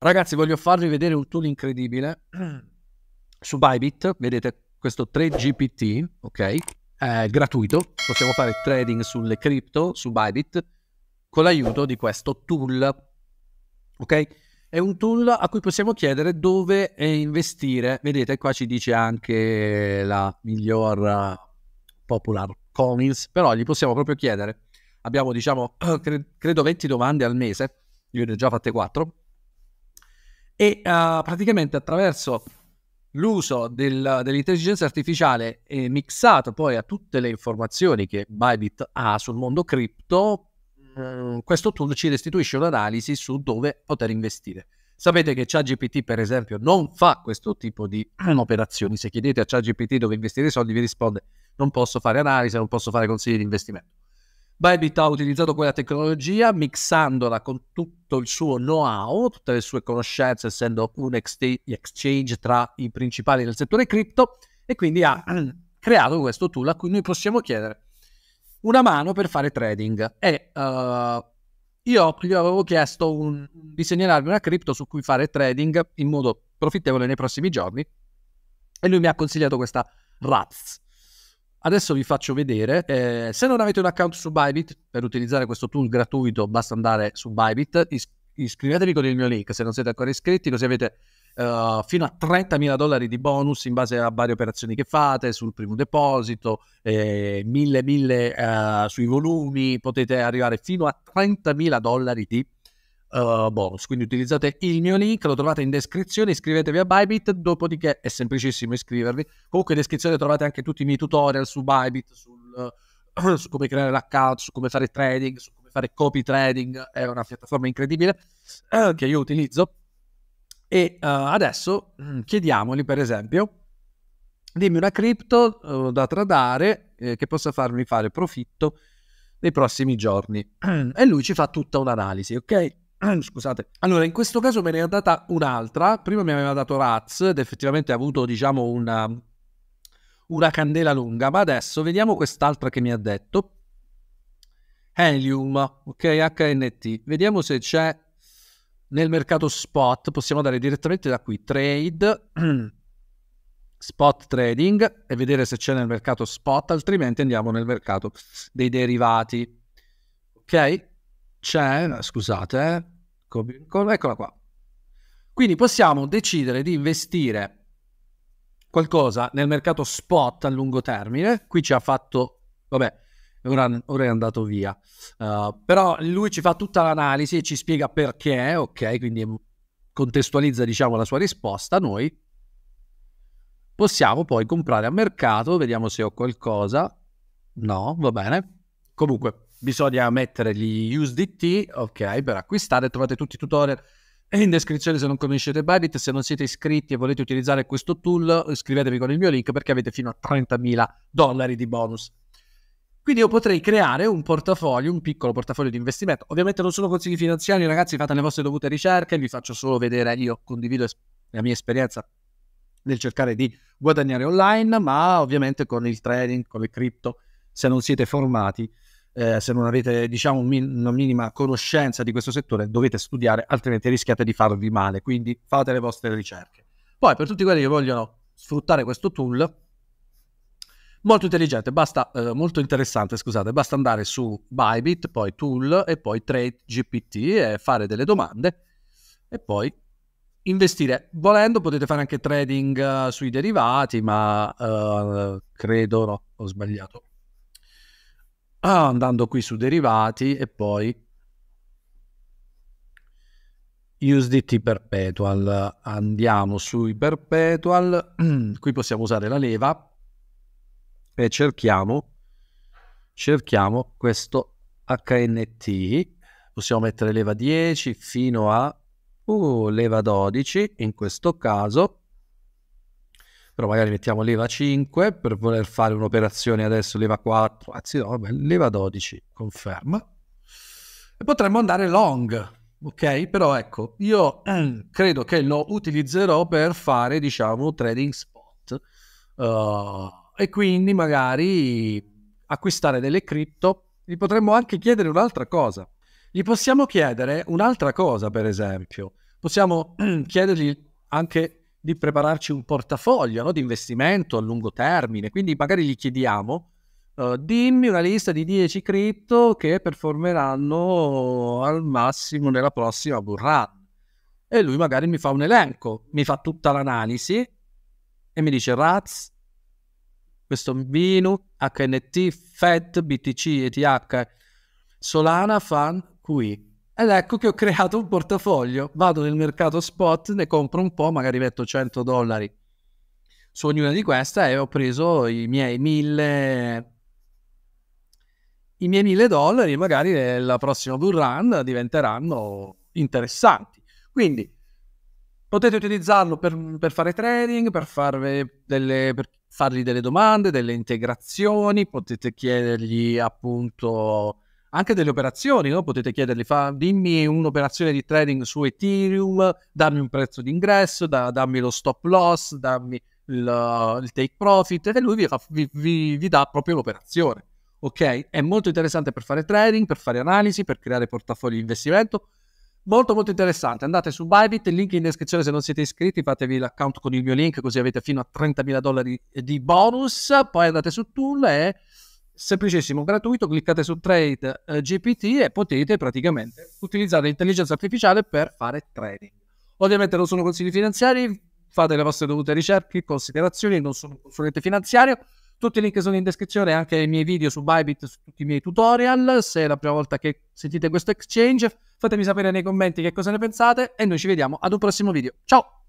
Ragazzi, voglio farvi vedere un tool incredibile su Bybit. Vedete questo 3GPT, ok? È gratuito, possiamo fare trading sulle cripto su Bybit con l'aiuto di questo tool, ok? È un tool a cui possiamo chiedere dove eh, investire. Vedete, qua ci dice anche la miglior eh, popular coins, però gli possiamo proprio chiedere. Abbiamo, diciamo, credo 20 domande al mese, io ne ho già fatte 4 e uh, praticamente attraverso l'uso del, dell'intelligenza artificiale eh, mixato poi a tutte le informazioni che Bybit ha sul mondo cripto, mm, questo tool ci restituisce un'analisi su dove poter investire. Sapete che ChatGPT, per esempio, non fa questo tipo di eh, operazioni. Se chiedete a ChatGPT dove investire i soldi, vi risponde: Non posso fare analisi, non posso fare consigli di investimento. Bybit ha utilizzato quella tecnologia mixandola con tutto il suo know-how, tutte le sue conoscenze, essendo un exchange tra i principali del settore cripto, e quindi ha creato questo tool a cui noi possiamo chiedere una mano per fare trading. E uh, io gli avevo chiesto un, di segnalarmi una cripto su cui fare trading in modo profittevole nei prossimi giorni, e lui mi ha consigliato questa RATS. Adesso vi faccio vedere, eh, se non avete un account su Bybit, per utilizzare questo tool gratuito basta andare su Bybit, is- iscrivetevi con il mio link se non siete ancora iscritti, così avete Uh, fino a 30.000 dollari di bonus in base a varie operazioni che fate sul primo deposito, eh, mille eh, sui volumi, potete arrivare fino a 30.000 dollari di uh, bonus. Quindi utilizzate il mio link, lo trovate in descrizione, iscrivetevi a Bybit, dopodiché è semplicissimo iscrivervi. Comunque in descrizione trovate anche tutti i miei tutorial su Bybit, sul, uh, su come creare l'account, su come fare trading, su come fare copy trading, è una piattaforma incredibile uh, che io utilizzo. E eh, adesso mh, mm, chiediamoli per esempio dimmi una cripto uh, da tradare eh, che possa farmi fare profitto nei prossimi giorni. e lui ci fa tutta un'analisi, ok? Scusate. Allora, in questo caso me ne è data un'altra. Prima mi aveva dato Raz ed effettivamente ha avuto, diciamo, una, una candela lunga. Ma adesso vediamo quest'altra che mi ha detto. Helium, ok, HNT. Vediamo se c'è nel mercato spot. Possiamo andare direttamente da qui, trade, spot trading e vedere se c'è nel mercato spot, altrimenti andiamo nel mercato dei derivati. Ok, c'è, eh, scusate, eh, ecco, eccola qua. Quindi possiamo decidere di investire qualcosa nel mercato spot a lungo termine. Qui ci ha fatto, vabbè, ora, ora è andato via. Uh, però lui ci fa tutta l'analisi e ci spiega perché, ok? Quindi contestualizza, diciamo, la sua risposta. Noi possiamo poi comprare a mercato, vediamo se ho qualcosa. No, va bene. Comunque, bisogna mettere gli USDT, ok, per acquistare, trovate tutti i tutorial in descrizione se non conoscete Bybit, se non siete iscritti e volete utilizzare questo tool, iscrivetevi con il mio link perché avete fino a 30.000 dollari di bonus. Quindi io potrei creare un portafoglio, un piccolo portafoglio di investimento. Ovviamente non sono consigli finanziari, ragazzi, fate le vostre dovute ricerche, vi faccio solo vedere, io condivido la mia esperienza nel cercare di guadagnare online, ma ovviamente con il trading, con le cripto, se non siete formati eh, se non avete diciamo una minima conoscenza di questo settore dovete studiare altrimenti rischiate di farvi male quindi fate le vostre ricerche poi per tutti quelli che vogliono sfruttare questo tool molto intelligente basta eh, molto interessante scusate basta andare su Bybit poi tool e poi trade GPT e fare delle domande e poi investire volendo potete fare anche trading uh, sui derivati ma uh, credo no ho sbagliato andando qui su derivati e poi USDT perpetual. Andiamo sui perpetual, qui possiamo usare la leva e cerchiamo, cerchiamo questo HNT, possiamo mettere leva 10 fino a uh, leva 12 in questo caso però magari mettiamo leva 5 per voler fare un'operazione adesso leva 4, anzi no, leva 12, conferma. E potremmo andare long, ok? Però ecco, io eh, credo che lo utilizzerò per fare, diciamo, trading spot uh, e quindi magari acquistare delle cripto. Gli potremmo anche chiedere un'altra cosa. Gli possiamo chiedere un'altra cosa, per esempio. Possiamo chiedergli anche di prepararci un portafoglio no? di investimento a lungo termine. Quindi magari gli chiediamo, uh, dimmi una lista di 10 cripto che performeranno al massimo nella prossima burrata. E lui magari mi fa un elenco, mi fa tutta l'analisi e mi dice Raz, questo Binu, HNT, FET, BTC, ETH, Solana, FAN, QI. Ed ecco che ho creato un portafoglio. Vado nel mercato spot, ne compro un po', magari metto 100 dollari su ognuna di queste e ho preso i miei 1000 i miei 1000 dollari magari nella prossima bull run diventeranno interessanti. Quindi potete utilizzarlo per, per fare trading, per, delle, per fargli delle domande, delle integrazioni, potete chiedergli appunto anche delle operazioni, no? potete chiedergli, fa, dimmi un'operazione di trading su Ethereum, dammi un prezzo d'ingresso, da, dammi lo stop loss, dammi il, il take profit e lui vi, vi, vi, vi dà proprio l'operazione. Ok? È molto interessante per fare trading, per fare analisi, per creare portafogli di investimento. Molto molto interessante. Andate su Bybit, il link in descrizione se non siete iscritti, fatevi l'account con il mio link così avete fino a 30.000 dollari di bonus. Poi andate su Tool e semplicissimo, gratuito, cliccate su Trade eh, GPT e potete praticamente utilizzare l'intelligenza artificiale per fare trading. Ovviamente non sono consigli finanziari, fate le vostre dovute ricerche, considerazioni, non sono un consulente finanziario. Tutti i link sono in descrizione, anche i miei video su Bybit, su tutti i miei tutorial. Se è la prima volta che sentite questo exchange, fatemi sapere nei commenti che cosa ne pensate e noi ci vediamo ad un prossimo video. Ciao!